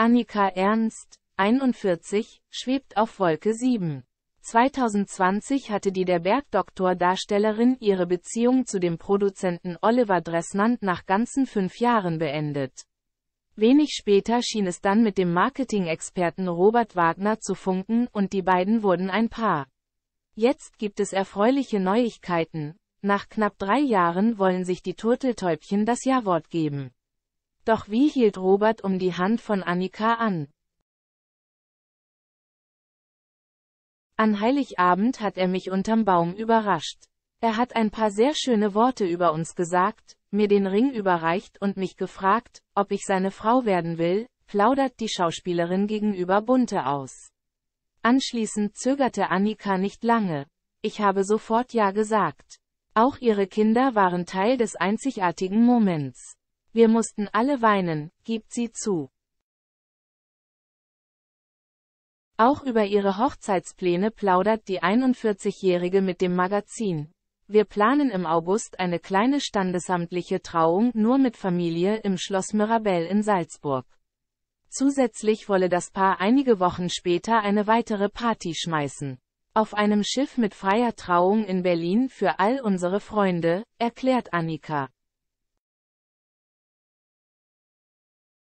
Annika Ernst, 41, schwebt auf Wolke 7. 2020 hatte die der Bergdoktor-Darstellerin ihre Beziehung zu dem Produzenten Oliver Dressmann nach ganzen fünf Jahren beendet. Wenig später schien es dann mit dem Marketing-Experten Robert Wagner zu funken und die beiden wurden ein Paar. Jetzt gibt es erfreuliche Neuigkeiten. Nach knapp drei Jahren wollen sich die Turteltäubchen das Jawort geben. Doch wie hielt Robert um die Hand von Annika an? An Heiligabend hat er mich unterm Baum überrascht. Er hat ein paar sehr schöne Worte über uns gesagt, mir den Ring überreicht und mich gefragt, ob ich seine Frau werden will, plaudert die Schauspielerin gegenüber Bunte aus. Anschließend zögerte Annika nicht lange. Ich habe sofort Ja gesagt. Auch ihre Kinder waren Teil des einzigartigen Moments. Wir mussten alle weinen, gibt sie zu. Auch über ihre Hochzeitspläne plaudert die 41-Jährige mit dem Magazin. Wir planen im August eine kleine standesamtliche Trauung nur mit Familie im Schloss Mirabell in Salzburg. Zusätzlich wolle das Paar einige Wochen später eine weitere Party schmeißen. Auf einem Schiff mit freier Trauung in Berlin für all unsere Freunde, erklärt Annika.